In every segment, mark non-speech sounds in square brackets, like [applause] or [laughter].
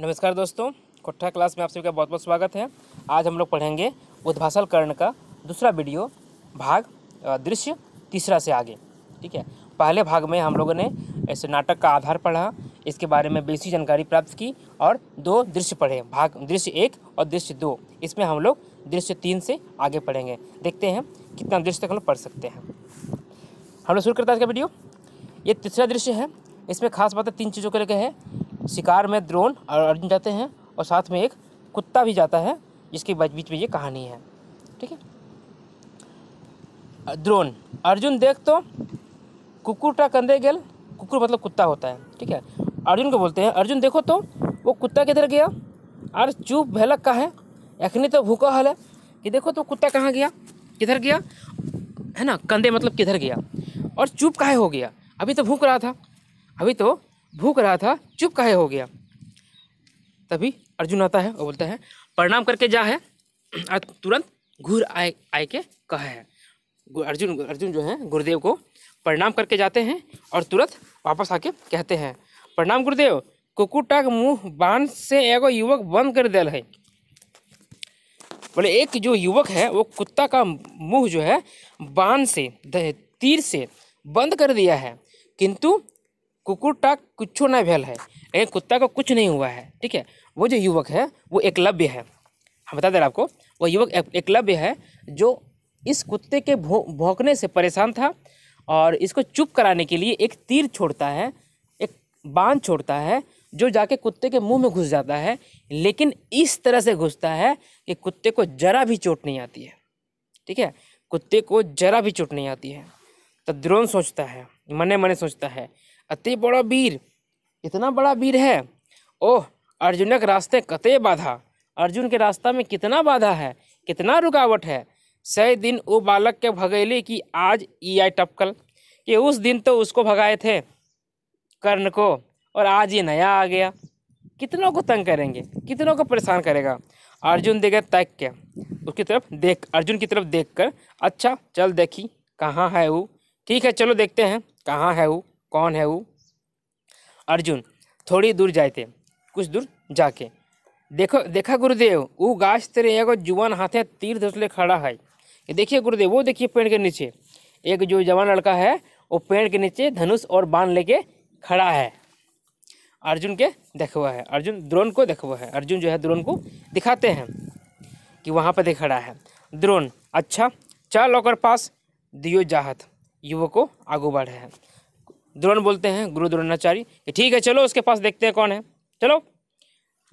नमस्कार दोस्तों कोठा क्लास में आप सभी का बहुत बहुत स्वागत है आज हम लोग पढ़ेंगे उद्भाषण कर्ण का दूसरा वीडियो भाग दृश्य तीसरा से आगे ठीक है पहले भाग में हम लोगों ने ऐसे नाटक का आधार पढ़ा इसके बारे में बेसिक जानकारी प्राप्त की और दो दृश्य पढ़े भाग दृश्य एक और दृश्य दो इसमें हम लोग दृश्य तीन से आगे पढ़ेंगे देखते हैं कितना दृश्य तक हम लोग पढ़ सकते हैं हम लोग शुरू करते हैं आज का वीडियो ये तीसरा दृश्य है इसमें खास बात तीन चीज़ों को लेकर है शिकार में द्रोण और अर्जुन जाते हैं और साथ में एक कुत्ता भी जाता है जिसके बीच में ये कहानी है ठीक है द्रोण अर्जुन देख तो कुकुरटा कंधे गेल कुकुर मतलब कुत्ता होता है ठीक है अर्जुन को बोलते हैं अर्जुन देखो तो वो कुत्ता किधर गया और चुप भैलक का है अखनी तो भूखा हल है कि देखो तो कुत्ता कहाँ गया किधर गया है ना कंधे मतलब किधर गया और चुप काहे हो गया अभी तो भूख रहा था अभी तो भूख रहा था चुप कहे हो गया तभी अर्जुन आता है और बोलता है प्रणाम करके जा है और तुरंत घूर आए आए के कहे है अर्जुन अर्जुन जो है गुरुदेव को प्रणाम करके जाते हैं और तुरंत वापस आके कहते हैं प्रणाम गुरुदेव कुकुटक मुँह बांध से एगो युवक बंद कर दिल है बोले एक जो युवक है वो कुत्ता का मुंह जो है बांध से तीर से बंद कर दिया है किंतु कुकुर कुछ कुछो नहीं भेल है लेकिन कुत्ता को कुछ नहीं हुआ है ठीक है वो जो युवक है वो एकलव्य है हम बता दे रहे आपको वो युवक एकलव्य है जो इस कुत्ते के भौ भौंकने से परेशान था और इसको चुप कराने के लिए एक तीर छोड़ता है एक बांध छोड़ता है जो जाके कुत्ते के मुंह में घुस जाता है लेकिन इस तरह से घुसता है कि कुत्ते को जरा भी चोट नहीं आती है ठीक है कुत्ते को जरा भी चोट नहीं आती है तो द्रोण सोचता है मने मने सोचता है अति बड़ा वीर इतना बड़ा वीर है ओह अर्जुन के रास्ते कते बाधा अर्जुन के रास्ता में कितना बाधा है कितना रुकावट है सही दिन वो बालक के भगेले की आज ई आई टपकल कि उस दिन तो उसको भगाए थे कर्ण को और आज ये नया आ गया कितनों को तंग करेंगे कितनों को परेशान करेगा अर्जुन देखे तक के उसकी तरफ देख अर्जुन की तरफ देख कर अच्छा चल देखी कहाँ है वो ठीक है चलो देखते हैं कहाँ है वो कौन है वो अर्जुन थोड़ी दूर जाते कुछ दूर जाके देखो देखा गुरुदेव वो गाछ तेरे एगो जुवान हाथे तीर धसले खड़ा है देखिए गुरुदेव वो देखिए पेड़ के नीचे एक जो जवान लड़का है वो पेड़ के नीचे धनुष और बाण लेके खड़ा है अर्जुन के देखवा है अर्जुन द्रोण को देखवा है अर्जुन जो है द्रोण को दिखाते हैं कि वहाँ पर खड़ा है द्रोण अच्छा चल ओकर पास दियो जाहत युवक को आगू बढ़े है द्रोण बोलते हैं गुरु द्रोणाचार्य कि ठीक है चलो उसके पास देखते हैं कौन है चलो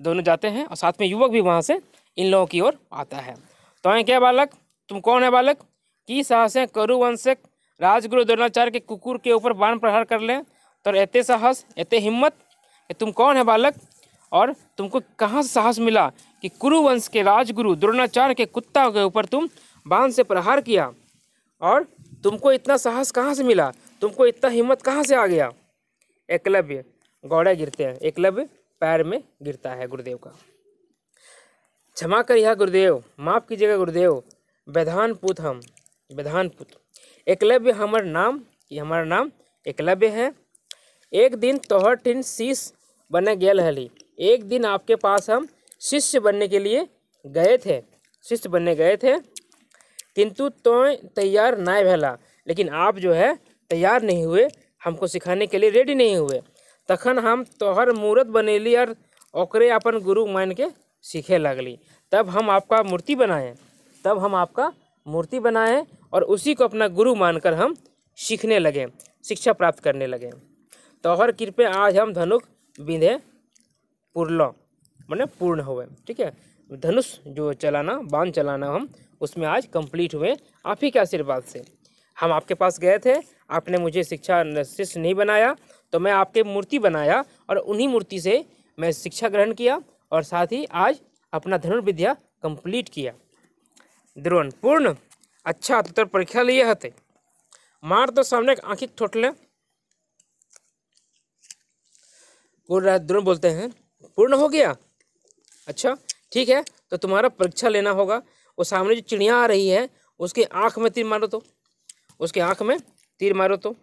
दोनों जाते हैं और साथ में युवक भी वहाँ से इन लोगों की ओर आता है तो हैं क्या बालक तुम कौन है बालक की साहस है करुवंशक राजगुरु द्रोणाचार्य के कुकुर के ऊपर बाण प्रहार कर लें तो ऐते साहस ऐते हिम्मत कि तुम कौन है बालक और तुमको कहाँ से साहस मिला कि कुरुवंश के राजगुरु द्रोणाचार्य के कुत्ता के ऊपर तुम बाण से प्रहार किया और तुमको इतना साहस कहाँ से मिला तुमको इतना हिम्मत कहाँ से आ गया एकलव्य गौड़ा गिरते हैं एकलव्य पैर में गिरता है गुरुदेव का क्षमा कर यह गुरुदेव माफ़ कीजिएगा गुरुदेव विधान पुत हम विधान पुत एकलव्य हमार नाम कि हमारा नाम एकलव्य है एक दिन तोहर टिन शीश बने गल हली एक दिन आपके पास हम शिष्य बनने के लिए गए थे शिष्य बनने गए थे किंतु तो तैयार ना भला लेकिन आप जो है तैयार नहीं हुए हमको सिखाने के लिए रेडी नहीं हुए तखन हम तोहर मूर्त बनेली और ओकरे अपन गुरु मान के सीखे लगली तब हम आपका मूर्ति बनाए तब हम आपका मूर्ति बनाए और उसी को अपना गुरु मानकर हम सीखने लगे शिक्षा प्राप्त करने लगे तोहर कृपया आज हम धनुक बिंधे पुरलो मैंने पूर्ण हुए ठीक है धनुष जो चलाना बांध चलाना हम उसमें आज कंप्लीट हुए आप ही के आशीर्वाद से हम आपके पास गए थे आपने मुझे शिक्षा शिष्य नहीं बनाया तो मैं आपके मूर्ति बनाया और उन्हीं मूर्ति से मैं शिक्षा ग्रहण किया और साथ ही आज अपना धनुर्विद्या कंप्लीट किया द्रोण पूर्ण अच्छा तो परीक्षा लिए हते मार तो सामने आंखिक ठोटले पूर्ण द्रोण बोलते हैं पूर्ण हो गया अच्छा ठीक है तो तुम्हारा परीक्षा लेना होगा वो सामने जो चिड़िया आ रही है उसकी आँख में तीर मारो तो उसके आँख में तीर मारो तो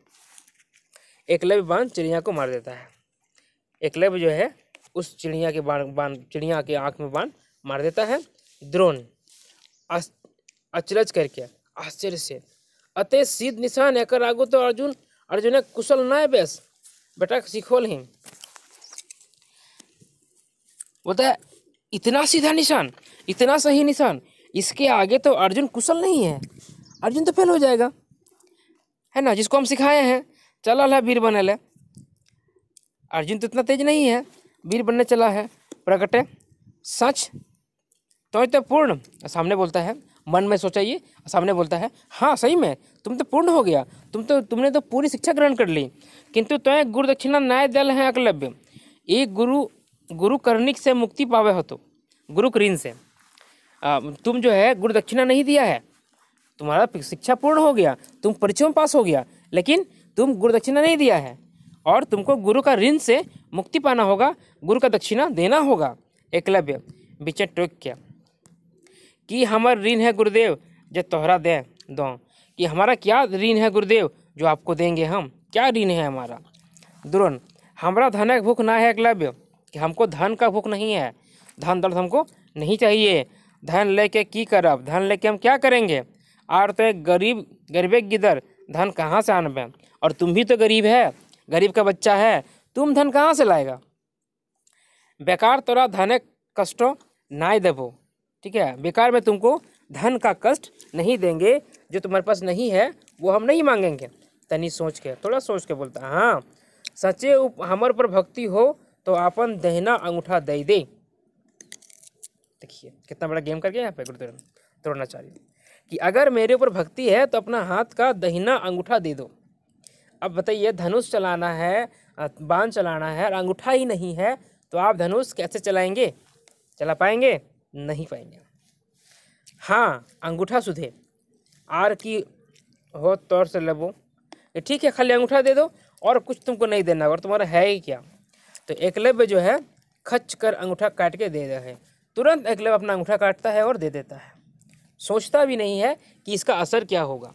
एकलव्य बांध चिड़िया को मार देता है एकलव्य जो है उस चिड़िया के बाण बाण चिड़िया के आँख में बाण मार देता है द्रोण अचरज करके आश्चर्य से अतः सीध निशान एकर आगो तो अर्जुन अर्जुन कुशल न बेस बेटा सीखोल ही बोलता है इतना सीधा निशान इतना सही निशान इसके आगे तो अर्जुन कुशल नहीं है अर्जुन तो फेल हो जाएगा है ना जिसको हम सिखाए हैं चल है वीर बने ले अर्जुन तो इतना तेज नहीं है वीर बनने चला है प्रकटे सच तो, तो पूर्ण सामने बोलता है मन में सोचा ये सामने बोलता है हाँ सही में तुम तो पूर्ण हो गया तुम तो तुमने तो पूरी शिक्षा ग्रहण कर ली किंतु तय तो गुरु दक्षिणा न्याय दल है अकलव्य एक गुरु गुरु कर्णिक से मुक्ति पावे हो तो गुरु करीन से आ, तुम जो है गुरु दक्षिणा नहीं दिया है तुम्हारा शिक्षा पूर्ण हो गया तुम परीक्षा में पास हो गया लेकिन तुम गुरु दक्षिणा नहीं दिया है और तुमको गुरु का ऋण से मुक्ति पाना होगा गुरु का दक्षिणा देना होगा एकलव्य बिचे टोक किया कि हमारा ऋण है गुरुदेव जो तोहरा दे दो कि हमारा क्या ऋण है गुरुदेव जो आपको देंगे हम क्या ऋण है हमारा द्रोण हमारा धन का भूख ना है एकलव्य कि हमको धन का भूख नहीं है धन दर्द हमको नहीं चाहिए धन लेके की करब धन लेके हम क्या करेंगे और तो गरीब गरीब गरीबे गिदर धन कहाँ से आने और तुम भी तो गरीब है गरीब का बच्चा है तुम धन कहाँ से लाएगा बेकार तोरा धन कष्ट ना देवो ठीक है बेकार में तुमको धन का कष्ट नहीं देंगे जो तुम्हारे पास नहीं है वो हम नहीं मांगेंगे तनी सोच के थोड़ा सोच के बोलता हाँ सच्चे हमारे पर भक्ति हो तो अपन दहना अंगूठा दे दे देखिए कितना बड़ा गेम करके यहाँ पे गुरुदेव द्रोणाचार्य कि अगर मेरे ऊपर भक्ति है तो अपना हाथ का दहिना अंगूठा दे दो अब बताइए धनुष चलाना है बाण चलाना है और अंगूठा ही नहीं है तो आप धनुष कैसे चलाएंगे चला पाएंगे नहीं पाएंगे हाँ अंगूठा सुधे आर की हो तौर से लबो ठीक है खाली अंगूठा दे दो और कुछ तुमको नहीं देना और तुम्हारा है ही क्या तो एकलव्य जो है खच कर अंगूठा काट के दे रहे हैं तुरंत एकलव्य अपना अंगूठा काटता है और दे देता है सोचता भी नहीं है कि इसका असर क्या होगा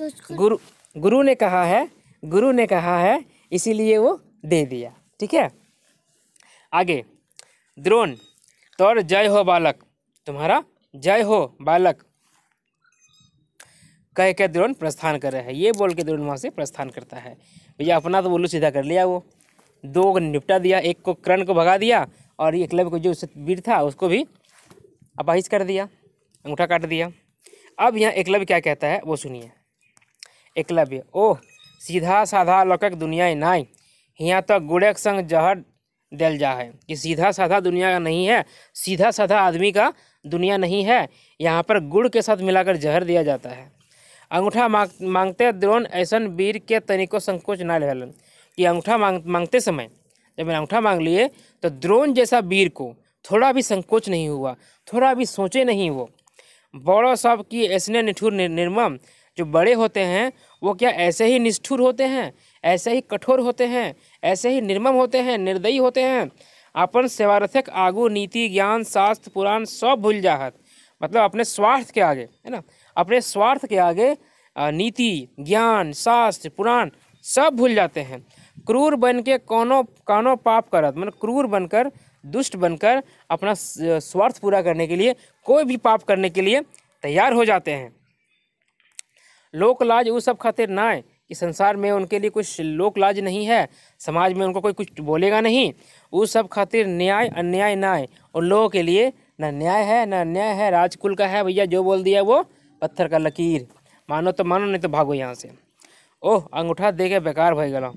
तो गुरु गुरु ने कहा है गुरु ने कहा है इसीलिए वो दे दिया ठीक है आगे द्रोण तोर जय हो बालक तुम्हारा जय हो बालक कह के द्रोण प्रस्थान कर रहे हैं ये बोल के द्रोण वहाँ से प्रस्थान करता है भैया अपना तो बोलो सीधा कर लिया वो दो को निपटा दिया एक को कर्ण को भगा दिया और क्लब को जो वीर था उसको भी अपाहिज कर दिया अंगूठा काट दिया अब यहाँ एकलव्य क्या कहता है वो सुनिए एकलव्य ओह सीधा साधा लोकक दुनिया नाई यहाँ तक गुड़क संग जहर दिल जा है कि सीधा साधा दुनिया का नहीं है सीधा साधा आदमी का दुनिया नहीं है यहाँ पर गुड़ के साथ मिलाकर जहर दिया जाता है अंगूठा मांग मांगते द्रोण ऐसन वीर के तनिको संकोच ना ले कि अंगूठा मांग मांगते समय जब मैंने अंगूठा मांग लिए तो द्रोण जैसा वीर को थोड़ा भी संकोच नहीं हुआ थोड़ा भी सोचे नहीं वो बड़ों सब की ऐसने निठुर निर्मम जो बड़े होते हैं वो क्या ऐसे ही निष्ठुर होते हैं ऐसे ही कठोर होते हैं ऐसे ही निर्मम होते हैं निर्दयी होते हैं अपन सेवार्थक आगू नीति ज्ञान शास्त्र पुराण सब भूल जाहत मतलब अपने स्वार्थ के आगे है ना अपने स्वार्थ के आगे नीति ज्ञान शास्त्र पुराण सब भूल जाते हैं क्रूर बन के कौनों कानों पाप करत मतलब क्रूर बनकर दुष्ट बनकर अपना स्वार्थ पूरा करने के लिए कोई भी पाप करने के लिए तैयार हो जाते हैं लोक लाज वो सब खातिर ना कि संसार में उनके लिए कुछ लोक लाज नहीं है समाज में उनको कोई कुछ बोलेगा नहीं वो सब खातिर न्याय अन्याय ना और लोगों के लिए ना न्याय है ना अन्याय है राजकुल का है भैया जो बोल दिया वो पत्थर का लकीर मानो तो मानो नहीं तो भागो यहाँ से ओह अंगूठा दे के बेकार भाई गला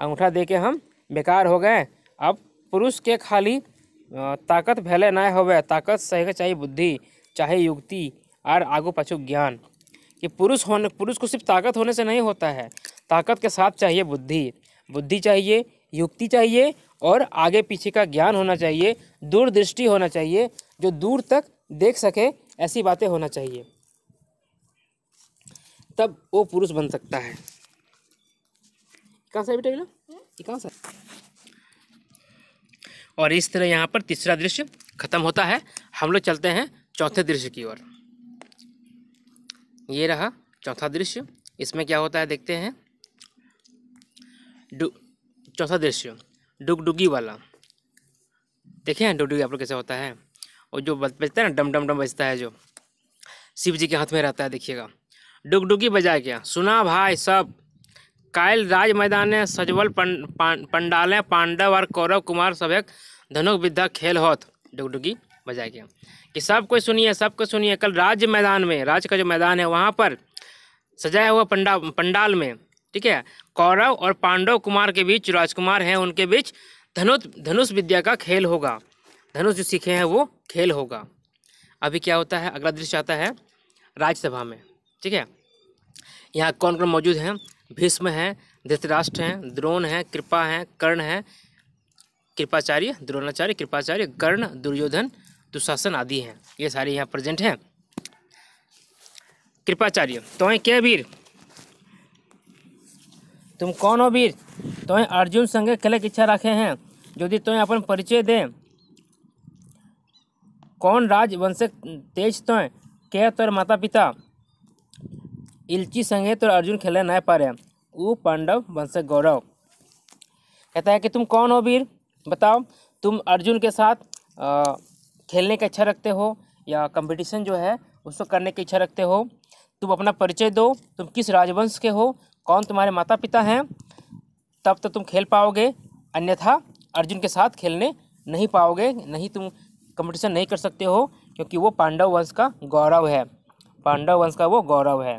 अंगूठा दे के हम बेकार हो गए अब पुरुष के खाली ताकत भले ना होवे ताकत सहेगा चाहे बुद्धि चाहे युक्ति और आगू पाछू ज्ञान कि पुरुष होने पुरुष को सिर्फ ताकत होने से नहीं होता है ताकत के साथ चाहिए बुद्धि बुद्धि चाहिए युक्ति चाहिए और आगे पीछे का ज्ञान होना चाहिए दूरदृष्टि होना चाहिए जो दूर तक देख सके ऐसी बातें होना चाहिए तब वो पुरुष बन सकता है कहाँ से बेटा बेटा कहाँ से और इस तरह यहाँ पर तीसरा दृश्य खत्म होता है हम लोग चलते हैं चौथे दृश्य की ओर ये रहा चौथा दृश्य इसमें क्या होता है देखते हैं चौथा दृश्य डुगडुगी वाला देखे हैं डुगडुगी आप लोग कैसे होता है और जो बजता है ना डम डम डम बजता है जो शिव जी के हाथ में रहता है देखिएगा डुगडुगी बजाया क्या सुना भाई सब कायल राज मैदान सजवल पंडाल पांडव और कौरव कुमार सभ्यक धनुक विद्या खेल होत डुगडुगी बजा के कि सब कोई सुनिए सब को सुनिए कल राज्य मैदान में राज्य का जो मैदान है वहाँ पर सजाया हुआ पंडा पंडाल में ठीक है कौरव और पांडव कुमार के बीच राजकुमार हैं उनके बीच धनु धनुष विद्या का खेल होगा धनुष जो सीखे हैं वो खेल होगा अभी क्या होता है अगला दृश्य आता है राज्यसभा में ठीक है यहाँ कौन कौन मौजूद हैं भीष्म हैं धृतराष्ट्र हैं द्रोण हैं कृपा हैं कर्ण हैं कृपाचार्य द्रोणाचार्य कृपाचार्य कर्ण दुर्योधन दुशासन आदि हैं ये सारे यहाँ प्रेजेंट हैं कृपाचार्य तो हैं क्या वीर तुम कौन हो वीर तो अर्जुन संगे कलक इच्छा रखे हैं यदि तुम्हें तो अपन परिचय दें कौन राजवंशक तेज तो क्या तोर माता पिता इलची संगे तो अर्जुन खेले पा पारे वो पांडव वंश गौरव कहता है कि तुम कौन हो वीर बताओ तुम अर्जुन के साथ आ, खेलने का इच्छा रखते हो या कंपटीशन जो है उसको करने की इच्छा रखते हो तुम अपना परिचय दो तुम किस राजवंश के हो कौन तुम्हारे माता पिता हैं तब तो तुम खेल पाओगे अन्यथा अर्जुन के साथ खेलने नहीं पाओगे नहीं तुम कंपटीशन नहीं कर सकते हो क्योंकि वो पांडव वंश का गौरव है पांडव वंश का वो गौरव है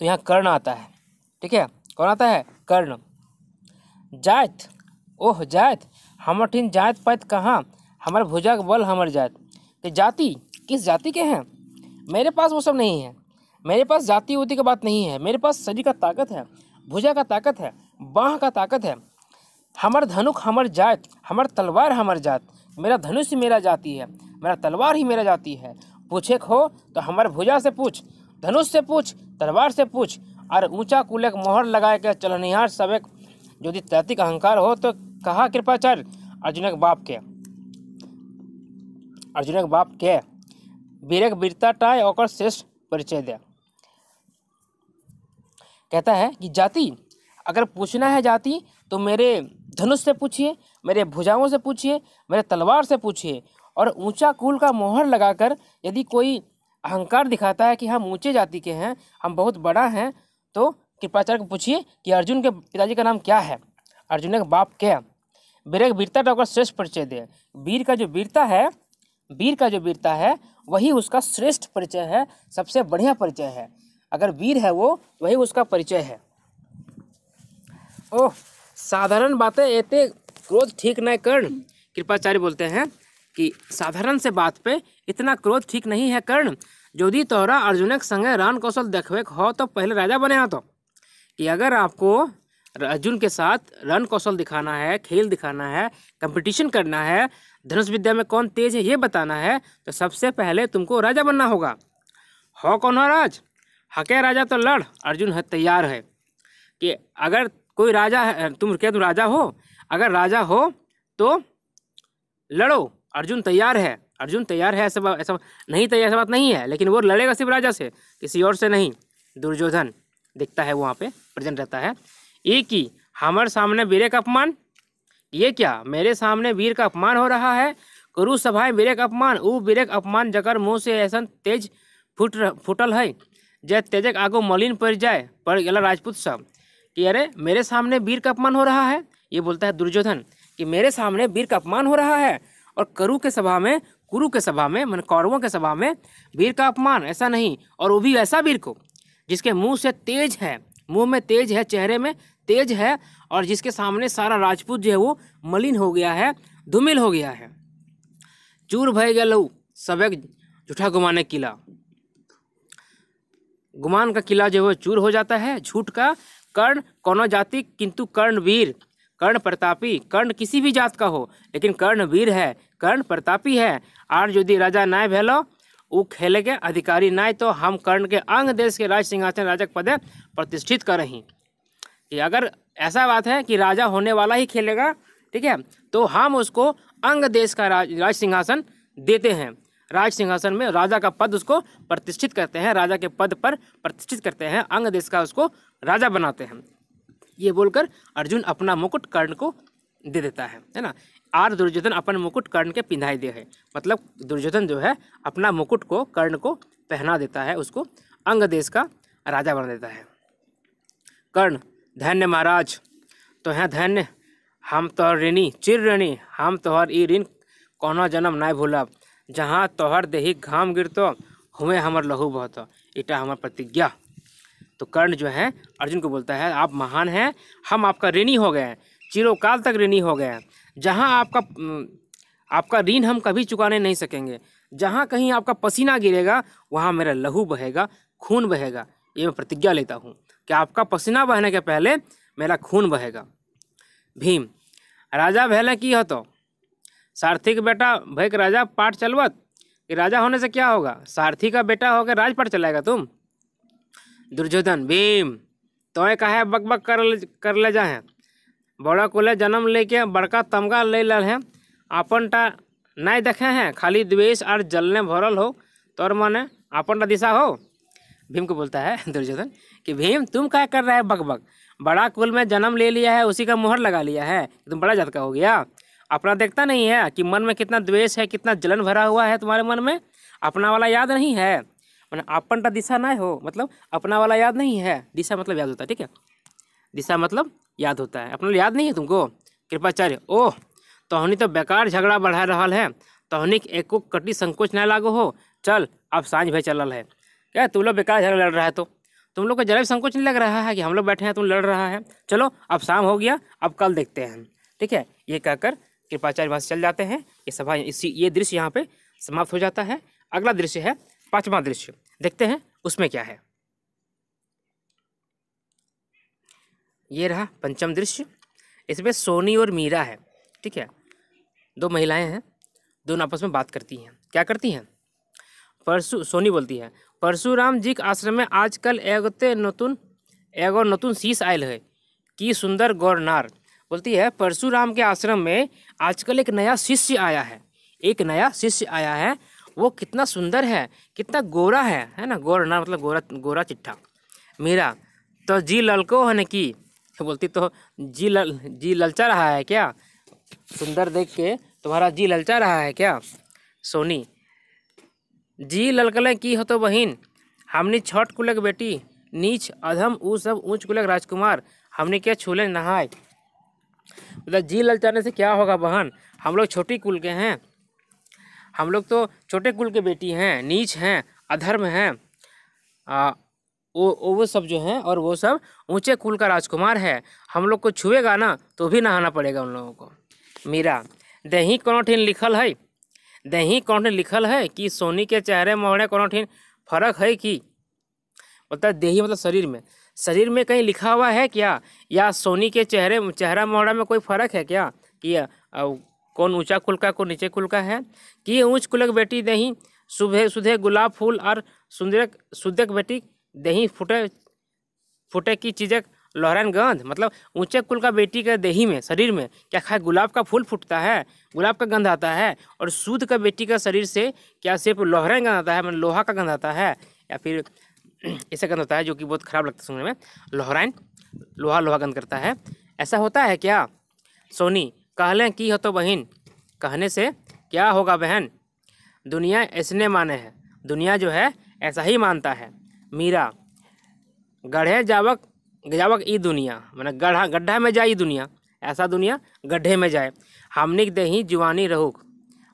तो यहाँ कर्ण आता है ठीक है कौन आता है कर्ण जात ओह जात हम ठिन जात पैत कहाँ हमारे भुजा का बल हमारे जात तो जाति किस जाति के हैं मेरे पास वो सब नहीं है मेरे पास जाति उति की बात नहीं है मेरे पास शरीर का ताकत है भुजा का ताकत है बाह का ताकत है हमार धनुक हमार जात हमार तलवार हमार जात मेरा धनुष ही मेरा जाति है मेरा तलवार ही मेरा जाति है पूछे खो तो हमारे भुजा से पूछ धनुष से पूछ दरबार से पूछ और ऊंचा एक मोहर लगाए के चलनिहार सबक यदि तैतिक अहंकार हो तो कहा कृपाचार्य के बाप के के बाप के वीरक वीरता टाए और श्रेष्ठ परिचय दे कहता है कि जाति अगर पूछना है जाति तो मेरे धनुष से पूछिए मेरे भुजाओं से पूछिए मेरे तलवार से पूछिए और ऊंचा कुल का मोहर लगाकर यदि कोई अहंकार दिखाता है कि हम ऊँचे जाति के हैं हम बहुत बड़ा हैं तो कृपाचार्य को पूछिए कि अर्जुन के पिताजी का नाम क्या है अर्जुन का बाप क्या वीर एक वीरता डॉक्टर श्रेष्ठ परिचय दे वीर का जो वीरता है वीर का जो वीरता है वही उसका श्रेष्ठ परिचय है सबसे बढ़िया परिचय है अगर वीर है वो वही उसका परिचय है ओह साधारण बातें एते क्रोध ठीक न कर कृपाचार्य बोलते हैं कि साधारण से बात पे इतना क्रोध ठीक नहीं है कर्ण यदि तोहरा के संगे रान कौशल देखवे हो तो पहले राजा बने हो तो कि अगर आपको अर्जुन के साथ रन कौशल दिखाना है खेल दिखाना है कंपटीशन करना है धनुष विद्या में कौन तेज है ये बताना है तो सबसे पहले तुमको राजा बनना होगा हो कौन हो राज हके राजा तो लड़ अर्जुन है तैयार है कि अगर कोई राजा है तुम क्या तुम राजा हो अगर राजा हो तो लड़ो अर्जुन तैयार है अर्जुन तैयार है ऐसा ऐसा नहीं तैयार ऐसा बात नहीं है लेकिन वो लड़ेगा सिर्फ राजा से किसी और से नहीं दुर्योधन दिखता है वहाँ पे प्रेजेंट रहता है ये कि हमारे सामने वीर का अपमान ये क्या मेरे सामने वीर का अपमान हो रहा है करु सभाएं वीर का अपमान ऊ वीर का अपमान जकर मुँह से ऐसा तेज फुट फुटल है जय तेजक आगो मलिन पड़ जाए पड़ गला राजपूत सब कि अरे मेरे सामने वीर का अपमान हो रहा है ये बोलता है दुर्योधन कि मेरे सामने वीर का अपमान हो रहा है और करु के सभा में कुरु के सभा में मन कौरवों के सभा में वीर का अपमान ऐसा नहीं और वो भी ऐसा वीर को जिसके मुंह से तेज है मुंह में तेज है चेहरे में तेज है और जिसके सामने सारा राजपूत जो है वो मलिन हो गया है धुमिल हो गया है चूर भय सब सबक झूठा गुमाने किला गुमान का किला जो है चूर हो जाता है झूठ का कर्ण कौनो जाति किंतु कर्ण वीर कर्ण प्रतापी कर्ण किसी भी जात का हो लेकिन कर्ण वीर है कर्ण प्रतापी है और यदि राजा नाय भेलो उ खेल के अधिकारी नाय तो हम कर्ण के अंग देश के राज सिंहासन राजक पदे प्रतिष्ठित करही कि अगर ऐसा बात है कि राजा होने वाला ही खेलेगा ठीक है तो हम उसको अंग देश का राज राज सिंहासन देते हैं राज सिंहासन में राजा का पद उसको प्रतिष्ठित करते हैं राजा के पद पर प्रतिष्ठित करते हैं अंग देश का उसको राजा बनाते हैं ये बोलकर अर्जुन अपना मुकुट कर्ण को दे देता है है ना आर दुर्योधन अपन मुकुट कर्ण के पिंधाई दे है मतलब दुर्योधन जो है अपना मुकुट को कर्ण को पहना देता है उसको अंग देश का राजा बना देता है कर्ण धन्य महाराज तो हैं धन्य हम तोहर ऋणी चिर ऋणी हम तोहर ई ऋण कोनो जन्म नहीं भूलब जहाँ तोहर देही घाम गिरतो हुए हमर लहू बहतो इटा हमार प्रतिज्ञा तो कर्ण जो है अर्जुन को बोलता है आप महान हैं हम आपका ऋणी हो गए हैं चिरोकाल तक ऋणी हो गए हैं जहाँ आपका आपका ऋण हम कभी चुकाने नहीं सकेंगे जहाँ कहीं आपका पसीना गिरेगा वहाँ मेरा लहू बहेगा खून बहेगा ये मैं प्रतिज्ञा लेता हूँ कि आपका पसीना बहने के पहले मेरा खून बहेगा भीम राजा भैले की हो तो सारथी का बेटा भैक राजा पाठ चलवत कि राजा होने से क्या होगा सारथी का बेटा होकर राजपाट चलाएगा तुम दुर्योधन भीम तो कहा बक बक कर कर ले जाए बड़ा कुल जन्म लेके बड़का तमगा ले लल हैं अपन टा नहीं देखे हैं खाली द्वेष और जलने भरल हो तोर मने अपन टा दिशा हो भीम को बोलता है [laughs] दुर्योधन कि भीम तुम क्या कर रहे है बकबक बड़ा कुल में जन्म ले लिया है उसी का मुहर लगा लिया है तुम बड़ा जात का हो गया अपना देखता नहीं है कि मन में कितना द्वेष है कितना जलन भरा हुआ है तुम्हारे मन में अपना वाला याद नहीं है मैंने अपन का दिशा ना हो मतलब अपना वाला याद नहीं है दिशा मतलब याद होता है ठीक है दिशा मतलब याद होता है अपना याद नहीं है तुमको कृपाचार्य ओह तोहनी तो बेकार झगड़ा बढ़ा रहा है तोहनी एको कटी संकोच ना लागो हो चल अब सांझ भे चल है क्या तुम लोग बेकार झगड़ा लड़ रहा है तो तुम लोग को जरा भी संकोच नहीं लग रहा है कि हम लोग बैठे हैं तुम लड़ रहा है चलो अब शाम हो गया अब कल देखते हैं ठीक है ये कहकर कृपाचार्य वहाँ से चल जाते हैं ये सभा इसी ये दृश्य यहाँ पे समाप्त हो जाता है अगला दृश्य है पाँचवा दृश्य देखते हैं उसमें क्या है ये रहा पंचम दृश्य इसमें सोनी और मीरा है ठीक है दो महिलाएं हैं दोनों आपस में बात करती हैं क्या करती हैं परसु सोनी बोलती है परशुराम जी के आश्रम में आजकल एगते नतुन एगो नतुन शीश आयल है कि सुंदर गौरनार बोलती है परशुराम के आश्रम में आजकल एक नया शिष्य आया है एक नया शिष्य आया है वो कितना सुंदर है कितना गोरा है है ना गोरनार मतलब गोरा गोरा चिट्ठा मीरा तो जी ललको है न कि तो बोलती तो जी लल जी ललचा रहा है क्या सुंदर देख के तुम्हारा जी ललचा रहा है क्या सोनी जी ललकलें की हो तो बहन हमने छठ कुलक बेटी नीच अधम ऊ सब ऊंच कुलक राजकुमार हमने क्या छूले नहाए मतलब जी ललचाने से क्या होगा बहन हम लोग छोटी कुल के हैं हम लोग तो छोटे कुल के बेटी हैं नीच हैं अधर्म हैं वो वो सब जो हैं और वो सब ऊंचे कुल का राजकुमार है हम लोग को छुएगा ना तो भी नहाना पड़ेगा उन लोगों को मीरा दही कौनठिन लिखल है दही कौनठिन लिखल है कि सोनी के चेहरे मोहरे कौनठिन फर्क है कि मतलब देही मतलब शरीर में शरीर में कहीं लिखा हुआ है क्या या सोनी के चेहरे चेहरा मोहरा में कोई फर्क है क्या कि कौन ऊंचा कुल का कौन नीचे कुल का है कि ऊंच कुलक बेटी दही सुबह सुधे गुलाब फूल और सुंदरक सुदक बेटी दही फुटे फुटे की चीज़ें लहरन गंध मतलब ऊंचे कुल का बेटी के दही में शरीर में क्या खाए गुलाब का फूल फूटता है गुलाब का गंध आता है और सूद का बेटी का शरीर से क्या सिर्फ लहरन गंध आता है मतलब लोहा का गंध आता है या फिर [clears throat] ऐसा गंध होता है जो कि बहुत खराब लगता है सुनने में लोहराइन लोहा लोहा गंध करता है ऐसा होता है क्या सोनी कह लें की हो तो बहन कहने से क्या होगा बहन दुनिया ऐसने माने है दुनिया जो है ऐसा ही मानता है मीरा गढ़े जावक जावक ई दुनिया मैंने गढ़ा गड्ढा में जाए दुनिया ऐसा दुनिया गड्ढे में जाए हमनिक दही जुवानी रहुक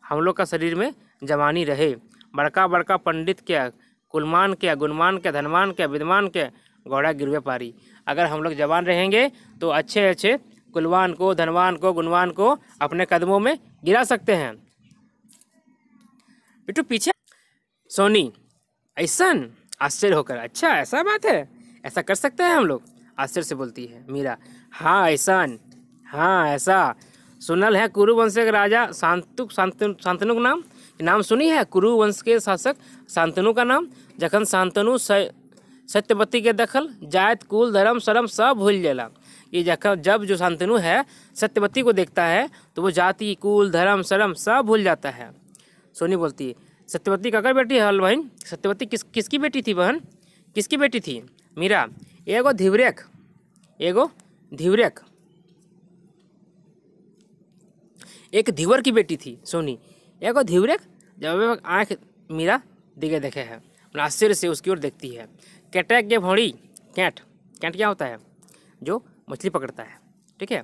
हम लोग का शरीर में जवानी रहे बड़का बड़का पंडित क्या कुलमान क्या गुणमान क्या धनवान क्या विद्वान के घोड़ा गिरवे पारी अगर हम लोग जवान रहेंगे तो अच्छे अच्छे कुलवान को धनवान को गुणवान को अपने कदमों में गिरा सकते हैं बिटू पीछे सोनी ऐसा आश्चर्य होकर अच्छा ऐसा बात है ऐसा कर सकते हैं हम लोग आश्चर्य से बोलती है मीरा हाँ ऐसान हाँ ऐसा सुनल है कुरु वंश के राजा शांतु शांतनु शांतनु का नाम नाम सुनी है कुरु वंश के शासक शांतनु का नाम जखन शांतनु सत्यवती के दखल जायत कुल धर्म शर्म सब भूल जाला ये जखन जब जो शांतनु है सत्यवती को देखता है तो वो जाति कुल धर्म शर्म सब भूल जाता है सोनी बोलती है सत्यवती काकर बेटी है बहन सत्यवती किस किसकी बेटी थी बहन किसकी बेटी थी मीरा एगो धिवरेक एगो धिवरेक एक धीवर की बेटी थी सोनी एगो धिवरेक जब आँख मीरा दिखे देखे है आश्चर्य से उसकी ओर देखती है कैटैक के भौड़ी कैंट कैंट क्या होता है जो मछली पकड़ता है ठीक है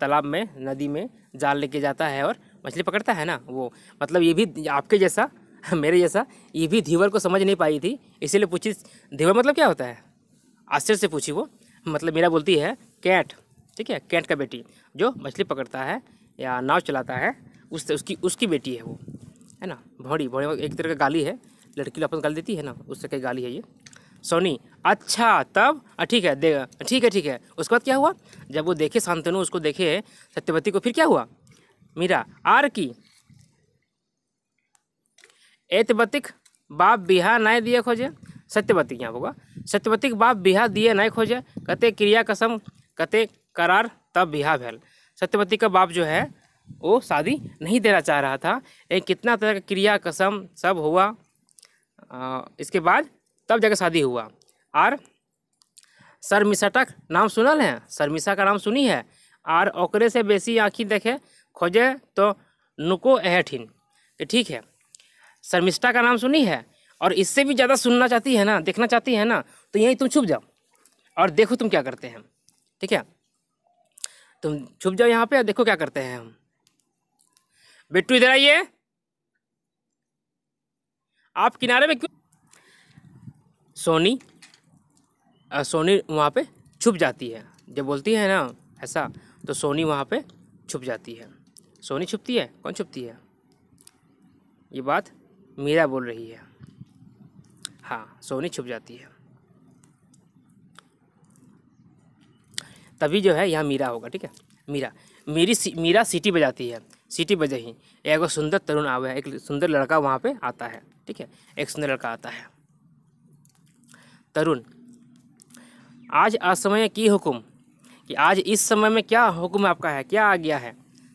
तालाब में नदी में जाल लेके जाता है और मछली पकड़ता है ना वो मतलब ये भी आपके जैसा [laughs] मेरे जैसा ये भी धीवर को समझ नहीं पाई थी इसीलिए पूछी धीवर मतलब क्या होता है आश्चर्य से पूछी वो मतलब मेरा बोलती है कैट ठीक है कैट का बेटी जो मछली पकड़ता है या नाव चलाता है उस उसकी उसकी बेटी है वो है ना भौड़ी भौड़ी एक तरह का गाली है लड़की लोग अपन गाली देती है ना उससे कई गाली है ये सोनी अच्छा तब ठीक है देगा ठीक है ठीक है उसके बाद क्या हुआ जब वो देखे शांतनु उसको देखे सत्यवती को फिर क्या हुआ मीरा आर की एतबतिक बाप बिहा नाय दिए खोजे सत्यवती यहाँ होगा सत्यवतिक बाप बिहा दिए नहीं खोजे कते क्रिया कसम कते करार तब बिहा भेल सत्यवती का बाप जो है वो शादी नहीं देना चाह रहा था लेकिन कितना तरह का क्रिया कसम सब हुआ आ, इसके बाद तब जाकर शादी हुआ और शर्मिशा नाम सुनल है शर्मिशा का नाम सुनी है और ओकरे से बेसी आँखी देखे खोजे तो नुको एहठिन ठीक है शर्मिष्ठा का नाम सुनी है और इससे भी ज़्यादा सुनना चाहती है ना देखना चाहती है ना तो यहीं तुम छुप जाओ और देखो तुम क्या करते हैं ठीक है तुम छुप जाओ यहाँ पे और देखो क्या करते हैं हम बिट्टू इधर आइए आप किनारे में क्यों सोनी आ, सोनी वहाँ पे छुप जाती है जब बोलती है ना ऐसा तो सोनी वहाँ पे छुप जाती है सोनी छुपती है कौन छुपती है ये बात मीरा बोल रही है हाँ सोनी छुप जाती है तभी जो है यहाँ मीरा होगा ठीक है मीरा मेरी सी, मीरा सीटी बजाती है सीटी बजे ही एक सुंदर तरुण आवे है एक सुंदर लड़का वहाँ पे आता है ठीक है एक सुंदर लड़का आता है तरुण आज असमय की हुक्म कि आज इस समय में क्या हुक्म आपका है क्या आ गया है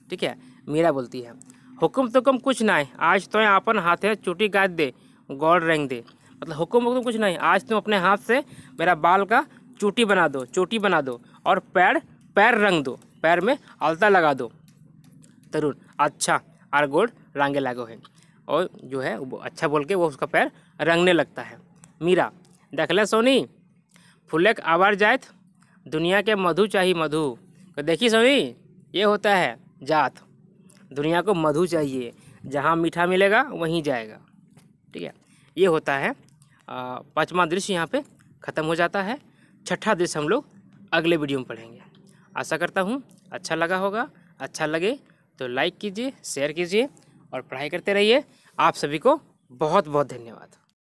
ठीक है मीरा बोलती है हुक्म तो कम कुछ ना है आज तो अपन हाथ है चुटी गाद दे गौड़ रंग दे मतलब हुक्म हुक्म तो कुछ नहीं आज तुम अपने हाथ से मेरा बाल का चूटी बना दो चोटी बना दो और पैर पैर रंग दो पैर में अलता लगा दो तरुण अच्छा और गोड रंगे लागो है और जो है वो अच्छा बोल के वो उसका पैर रंगने लगता है मीरा देख ले सोनी फुलेक आवार जात दुनिया के मधु चाहिए मधु तो देखी सोनी ये होता है जात दुनिया को मधु चाहिए जहाँ मीठा मिलेगा वहीं जाएगा ठीक है ये होता है पाँचवा दृश्य यहाँ पे ख़त्म हो जाता है छठा दृश्य हम लोग अगले वीडियो में पढ़ेंगे आशा करता हूँ अच्छा लगा होगा अच्छा लगे तो लाइक कीजिए शेयर कीजिए और पढ़ाई करते रहिए आप सभी को बहुत बहुत धन्यवाद